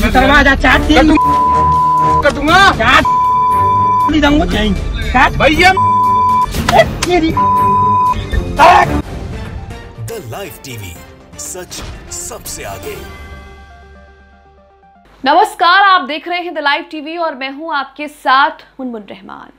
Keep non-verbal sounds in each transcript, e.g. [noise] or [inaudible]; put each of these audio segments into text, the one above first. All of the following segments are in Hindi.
दरवाजा चाट द लाइव टीवी सच सबसे आगे नमस्कार आप देख रहे हैं द लाइव टीवी और मैं हूं आपके साथ मुनमुन रहमान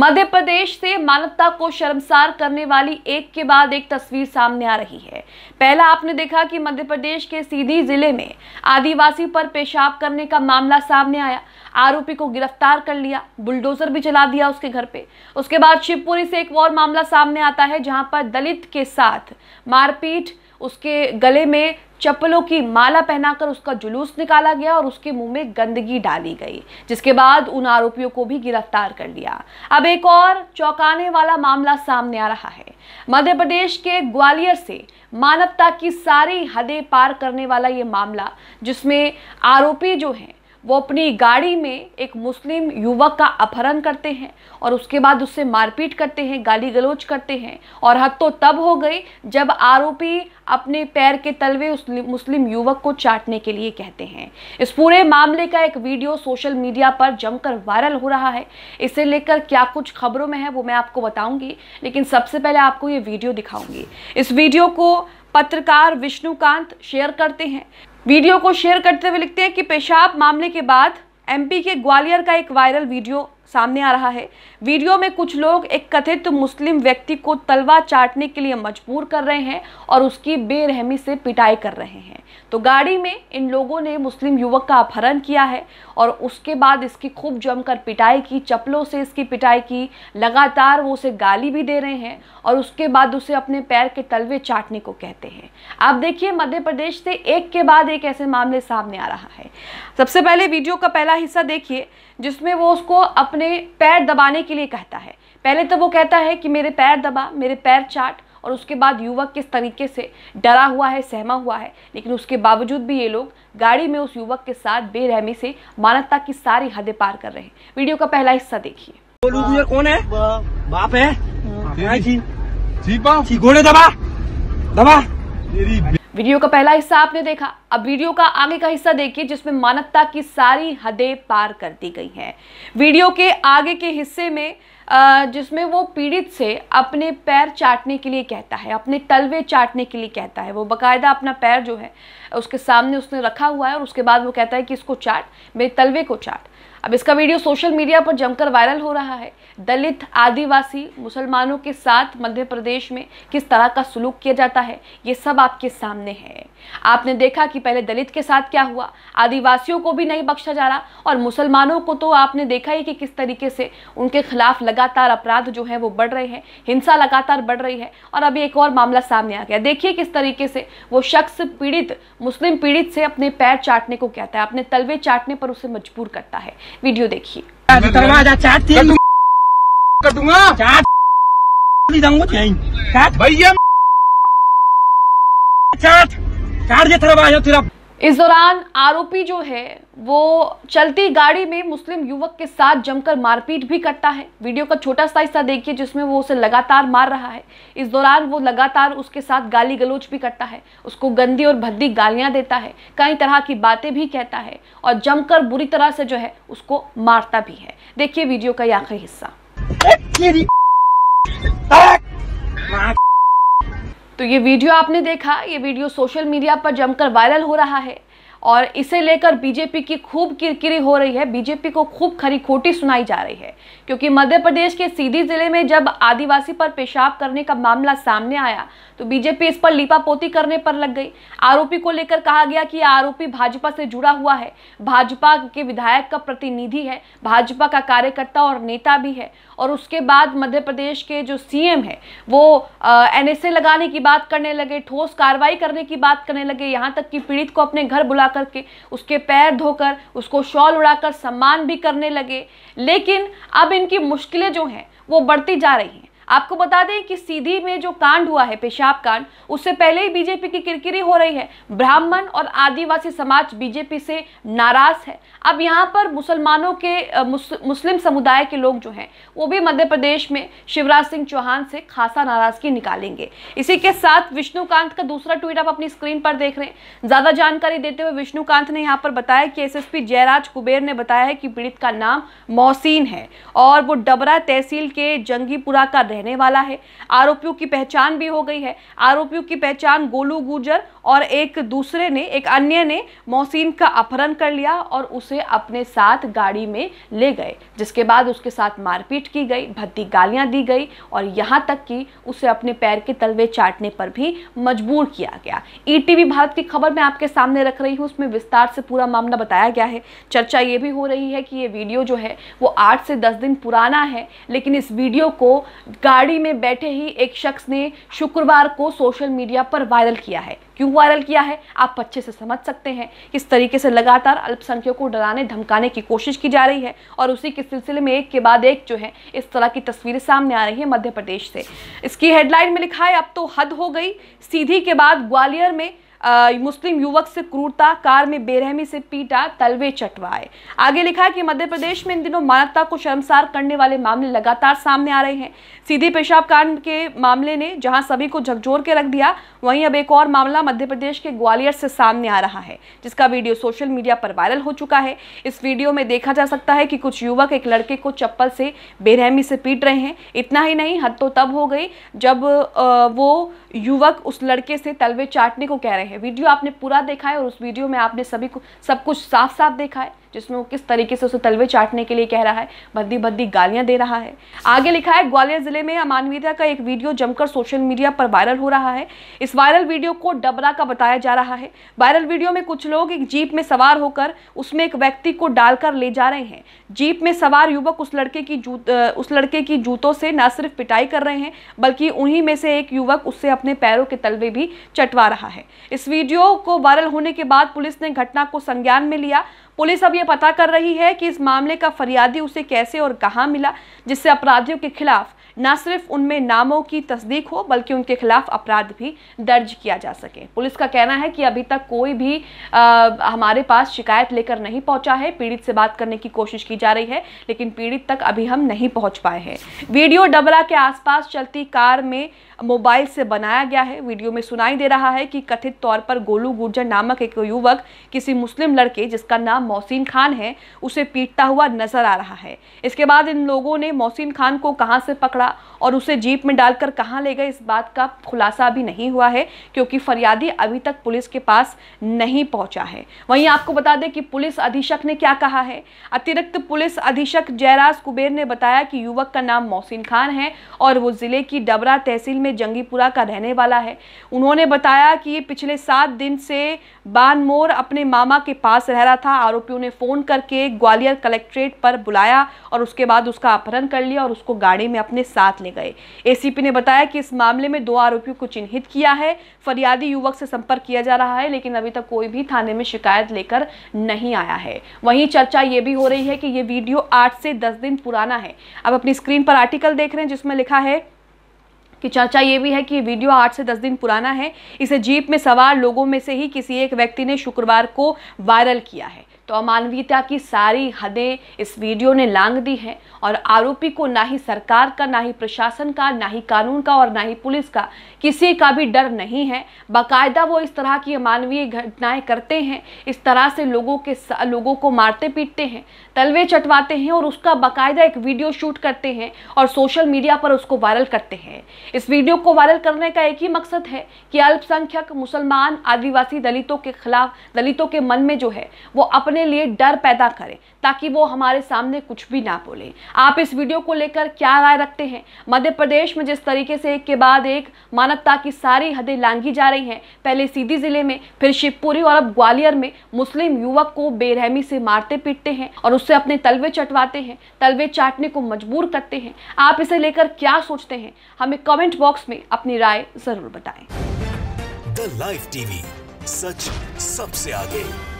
मध्य प्रदेश से मानवता को शर्मसार करने वाली एक के बाद एक तस्वीर सामने आ रही है पहला आपने देखा कि मध्य प्रदेश के सीधी जिले में आदिवासी पर पेशाब करने का मामला सामने आया आरोपी को गिरफ्तार कर लिया बुलडोजर भी चला दिया उसके घर पे उसके बाद शिवपुरी से एक और मामला सामने आता है जहां पर दलित के साथ मारपीट उसके गले में चप्पलों की माला पहनाकर उसका जुलूस निकाला गया और उसके मुंह में गंदगी डाली गई जिसके बाद उन आरोपियों को भी गिरफ्तार कर लिया अब एक और चौंकाने वाला मामला सामने आ रहा है मध्य प्रदेश के ग्वालियर से मानवता की सारी हदें पार करने वाला ये मामला जिसमें आरोपी जो हैं वो अपनी गाड़ी में एक मुस्लिम युवक का अपहरण करते हैं और उसके बाद उससे मारपीट करते हैं गाली गलोच करते हैं और हद तो तब हो गई जब आरोपी अपने पैर के तलवे उस मुस्लिम युवक को चाटने के लिए कहते हैं इस पूरे मामले का एक वीडियो सोशल मीडिया पर जमकर वायरल हो रहा है इसे लेकर क्या कुछ खबरों में है वो मैं आपको बताऊंगी लेकिन सबसे पहले आपको ये वीडियो दिखाऊंगी इस वीडियो को पत्रकार विष्णुकांत शेयर करते हैं वीडियो को शेयर करते हुए लिखते हैं कि पेशाब मामले के बाद एमपी के ग्वालियर का एक वायरल वीडियो सामने आ रहा है वीडियो में कुछ लोग एक कथित मुस्लिम व्यक्ति को तलवा चाटने के लिए मजबूर कर रहे हैं और उसकी बेरहमी से पिटाई कर रहे हैं तो गाड़ी में इन लोगों ने मुस्लिम युवक का अपहरण किया है और उसके बाद इसकी खूब जमकर पिटाई की चप्पलों से इसकी पिटाई की लगातार वो उसे गाली भी दे रहे हैं और उसके बाद उसे अपने पैर के तलवे चाटने को कहते हैं आप देखिए मध्य प्रदेश से एक के बाद एक ऐसे मामले सामने आ रहा है सबसे पहले वीडियो का पहला हिस्सा देखिए जिसमें वो उसको अपने उन्हें पैर दबाने के लिए कहता है पहले तो वो कहता है कि मेरे पैर दबा मेरे पैर चाट और उसके बाद युवक किस तरीके से डरा हुआ है सहमा हुआ है लेकिन उसके बावजूद भी ये लोग गाड़ी में उस युवक के साथ बेरहमी से मानवता की सारी हदें पार कर रहे हैं वीडियो का पहला हिस्सा देखिए कौन है बाप है हाँ। हाँ जी घोड़े दबा दबा वीडियो का पहला हिस्सा आपने देखा अब वीडियो का आगे का हिस्सा देखिए जिसमें मानवता की सारी हदें पार कर दी गई हैं वीडियो के आगे के हिस्से में जिसमें वो पीड़ित से अपने पैर चाटने के लिए कहता है अपने तलवे चाटने के लिए कहता है वो बकायदा अपना पैर जो है उसके सामने उसने रखा हुआ है और उसके बाद वो कहता है कि इसको चाट मेरे तलवे को चाट अब इसका वीडियो सोशल मीडिया पर जमकर वायरल हो रहा है दलित आदिवासी मुसलमानों के साथ मध्य प्रदेश में किस तरह का सुलूक किया जाता है ये सब आपके सामने है आपने देखा कि पहले दलित के साथ क्या हुआ आदिवासियों को भी नहीं बख्शा जा रहा और मुसलमानों को तो आपने देखा ही कि किस तरीके से उनके खिलाफ लगातार अपराध जो है वो बढ़ रहे हैं हिंसा लगातार बढ़ रही है और अभी एक और मामला सामने आ गया देखिए किस तरीके से वो शख्स पीड़ित मुस्लिम पीड़ित से अपने पैर चाटने को कहता है अपने तलवे चाटने पर उसे मजबूर करता है वीडियो देखिए तो तो [laughs] इस दौरान आरोपी जो है वो चलती गाड़ी में मुस्लिम युवक के साथ जमकर मारपीट भी करता है वीडियो का छोटा सा हिस्सा देखिए जिसमें वो उसे लगातार मार रहा है इस दौरान वो लगातार उसके साथ गाली गलोच भी करता है उसको गंदी और भद्दी गालियां देता है कई तरह की बातें भी कहता है और जमकर बुरी तरह से जो है उसको मारता भी है देखिए वीडियो का आखिरी हिस्सा तो ये वीडियो आपने देखा ये वीडियो सोशल मीडिया पर जमकर वायरल हो रहा है और इसे लेकर बीजेपी की खूब किरकिरी हो रही है बीजेपी को खूब खरी खोटी सुनाई जा रही है क्योंकि मध्य प्रदेश के सीधी जिले में जब आदिवासी पर पेशाब करने का मामला सामने आया तो बीजेपी इस पर लीपापोती करने पर लग गई आरोपी को लेकर कहा गया कि आरोपी भाजपा से जुड़ा हुआ है भाजपा के विधायक का प्रतिनिधि है भाजपा का कार्यकर्ता और नेता भी है और उसके बाद मध्य प्रदेश के जो सीएम है वो एनएसए लगाने की बात करने लगे ठोस कार्रवाई करने की बात करने लगे यहाँ तक कि पीड़ित को अपने घर बुला करके उसके पैर धोकर उसको शॉल उड़ाकर सम्मान भी करने लगे लेकिन अब इनकी मुश्किलें जो हैं वो बढ़ती जा रही हैं आपको बता दें कि सीधी में जो कांड हुआ है पेशाब कांड उससे पहले ही बीजेपी की किरकिरी हो रही है ब्राह्मण और आदिवासी समाज बीजेपी से नाराज है अब यहाँ पर मुसलमानों के मुस्लिम समुदाय के लोग जो हैं वो भी मध्य प्रदेश में शिवराज सिंह चौहान से खासा नाराजगी निकालेंगे इसी के साथ विष्णुकांत का दूसरा ट्वीट आप अपनी स्क्रीन पर देख रहे हैं ज़्यादा जानकारी देते हुए विष्णुकांत ने यहाँ पर बताया कि एस जयराज कुबेर ने बताया है कि पीड़ित का नाम मोहसिन है और वो डबरा तहसील के जंगीपुरा का रहने वाला है आरोपियों की पहचान भी हो गई है आरोपियों की पहचान गोलू गुजर और एक दूसरे ने एक अन्य ने मोहसिन का अपहरण कर लिया और उसे अपने साथ गाड़ी में ले गए जिसके बाद उसके साथ मारपीट की गई भद्दी गालियां दी गई और यहाँ तक कि उसे अपने पैर के तलवे चाटने पर भी मजबूर किया गया ईटीवी e भारत की खबर मैं आपके सामने रख रही हूँ उसमें विस्तार से पूरा मामला बताया गया है चर्चा ये भी हो रही है कि ये वीडियो जो है वो आठ से दस दिन पुराना है लेकिन इस वीडियो को गाड़ी में बैठे ही एक शख्स ने शुक्रवार को सोशल मीडिया पर वायरल किया है क्यों वायरल किया है आप अच्छे से समझ सकते हैं किस तरीके से लगातार अल्पसंख्यकों को डराने धमकाने की कोशिश की जा रही है और उसी के सिलसिले में एक के बाद एक जो है इस तरह की तस्वीरें सामने आ रही है मध्य प्रदेश से इसकी हेडलाइन में लिखा है अब तो हद हो गई सीधी के बाद ग्वालियर में मुस्लिम युवक से क्रूरता कार में बेरहमी से पीटा तलवे चटवाए आगे लिखा है कि मध्य प्रदेश में इन दिनों मानवता को शर्मसार करने वाले मामले लगातार सामने आ रहे हैं सीधे पेशाब कांड के मामले ने जहां सभी को झकझोर के रख दिया वहीं अब एक और मामला मध्य प्रदेश के ग्वालियर से सामने आ रहा है जिसका वीडियो सोशल मीडिया पर वायरल हो चुका है इस वीडियो में देखा जा सकता है कि कुछ युवक एक लड़के को चप्पल से बेरहमी से पीट रहे हैं इतना ही नहीं हद तो तब हो गई जब वो युवक उस लड़के से तलवे चाटने को कह रहे हैं हैं वीडियो आपने पूरा देखा है और उस वीडियो में आपने सभी को सब कुछ साफ साफ देखा है जिसमें वो किस तरीके से उसे तलवे चाटने के लिए कह रहा है भद्दी भद्दी गालियां दे रहा है आगे लिखा है ग्वालियर जिले में अमानवीयता का एक वीडियो जमकर सोशल मीडिया पर वायरल हो रहा है इस वायरल वीडियो को डबरा का बताया जा रहा है वायरल वीडियो में कुछ लोग एक जीप में सवार होकर उसमें एक व्यक्ति को डालकर ले जा रहे हैं जीप में सवार युवक उस लड़के की जूत उस लड़के की जूतों से न सिर्फ पिटाई कर रहे हैं बल्कि उन्हीं में से एक युवक उससे अपने पैरों के तलवे भी चटवा रहा है इस वीडियो को वायरल होने के बाद पुलिस ने घटना को संज्ञान में लिया पुलिस अब यह पता कर रही है कि इस मामले का फरियादी उसे कैसे और कहाँ मिला जिससे अपराधियों के खिलाफ न सिर्फ उनमें नामों की तस्दीक हो बल्कि उनके खिलाफ अपराध भी दर्ज किया जा सके पुलिस का कहना है कि अभी तक कोई भी आ, हमारे पास शिकायत लेकर नहीं पहुंचा है पीड़ित से बात करने की कोशिश की जा रही है लेकिन पीड़ित तक अभी हम नहीं पहुंच पाए हैं वीडियो डबरा के आसपास चलती कार में मोबाइल से बनाया गया है वीडियो में सुनाई दे रहा है कि कथित तौर पर गोलू गुर्जर नामक एक युवक किसी मुस्लिम लड़के जिसका नाम मोहसिन खान है उसे पीटता हुआ नजर आ रहा है इसके बाद इन लोगों ने मोहसिन खान को कहां से पकड़ा पड़ा और उसे जीप में डालकर कहां ले गए इस बात का खुलासा भी नहीं हुआ है क्योंकि फरियादी अभी तक पुलिस के पास नहीं पहुंचा है वहीं आपको बता दें कि पुलिस अधीक्षक ने क्या कहा है अतिरिक्त पुलिस अधीक्षक जयराज कुबेर ने बताया कि युवक का नाम मोहसिन खान है और वो ज़िले की डबरा तहसील में जंगीपुरा का रहने वाला है उन्होंने बताया कि ये पिछले सात दिन से बानमोर अपने मामा के पास रह रहा था आरोपियों ने फ़ोन करके ग्वालियर कलेक्ट्रेट पर बुलाया और उसके बाद उसका अपहरण कर लिया और उसको गाड़ी में अपने साथ ले गए एसीपी ने बताया कि इस मामले में दो आरोपियों को चिन्हित किया है फरियादी युवक से संपर्क किया जा रहा है लेकिन अभी तक कोई भी थाने में शिकायत लेकर नहीं आया है वहीं चर्चा ये भी हो रही है कि ये वीडियो आठ से दस दिन पुराना है अब अपनी स्क्रीन पर आर्टिकल देख रहे हैं जिसमें लिखा है कि चर्चा ये भी है कि वीडियो आठ से दस दिन पुराना है इसे जीप में सवार लोगों में से ही किसी एक व्यक्ति ने शुक्रवार को वायरल किया है तो अमानवीयता की सारी हदें इस वीडियो ने लांग दी हैं और आरोपी को ना ही सरकार का ना ही प्रशासन का ना ही कानून का और ना ही पुलिस का किसी का भी डर नहीं है बाकायदा वो इस तरह की अमानवीय घटनाएं करते हैं इस तरह से लोगों के लोगों को मारते पीटते हैं तलवे चटवाते हैं और उसका बाकायदा एक वीडियो शूट करते हैं और सोशल मीडिया पर उसको वायरल करते हैं इस वीडियो को वायरल करने का एक ही मकसद है कि अल्पसंख्यक मुसलमान आदिवासी दलितों के खिलाफ दलितों के मन में जो है वो अपने अपने लिए डर पैदा करें ताकि वो हमारे सामने कुछ भी ना बोले आप इस वीडियो को लेकर क्या राय रखते हैं मध्य प्रदेश में जिस तरीके से एक के बाद एक मानवता की सारी हदें लांघी जा रही हैं पहले सीधी जिले में फिर शिवपुरी और अब ग्वालियर में मुस्लिम युवक को बेरहमी से मारते पीटते हैं और उससे अपने तलवे चटवाते हैं तलवे चाटने को मजबूर करते हैं आप इसे लेकर क्या सोचते हैं हमें कमेंट बॉक्स में अपनी राय जरूर बताएं द लाइफ टीवी सच सबसे आगे